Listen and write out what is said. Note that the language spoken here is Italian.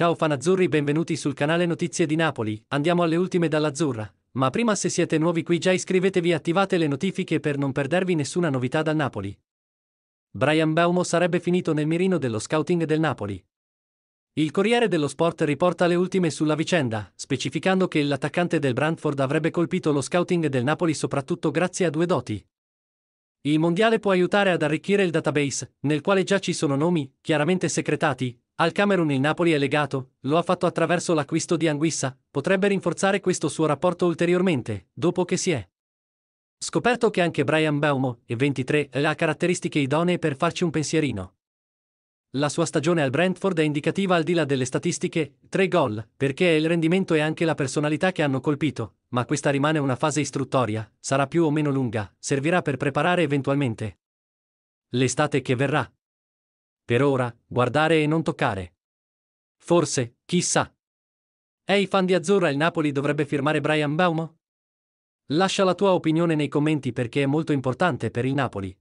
Ciao fanazzurri, benvenuti sul canale Notizie di Napoli. Andiamo alle ultime dall'azzurra. Ma prima se siete nuovi qui già iscrivetevi e attivate le notifiche per non perdervi nessuna novità dal Napoli. Brian Baumo sarebbe finito nel mirino dello scouting del Napoli. Il Corriere dello Sport riporta le ultime sulla vicenda, specificando che l'attaccante del Brantford avrebbe colpito lo scouting del Napoli soprattutto grazie a due doti. Il mondiale può aiutare ad arricchire il database, nel quale già ci sono nomi, chiaramente secretati, al Camerun il Napoli è legato, lo ha fatto attraverso l'acquisto di Anguissa, potrebbe rinforzare questo suo rapporto ulteriormente, dopo che si è scoperto che anche Brian Baumo, e 23, ha caratteristiche idonee per farci un pensierino. La sua stagione al Brentford è indicativa al di là delle statistiche, 3 gol, perché è il rendimento e anche la personalità che hanno colpito, ma questa rimane una fase istruttoria, sarà più o meno lunga, servirà per preparare eventualmente l'estate che verrà per ora, guardare e non toccare. Forse, chissà. Ehi hey, fan di Azzurra, il Napoli dovrebbe firmare Brian Baumo? Lascia la tua opinione nei commenti perché è molto importante per il Napoli.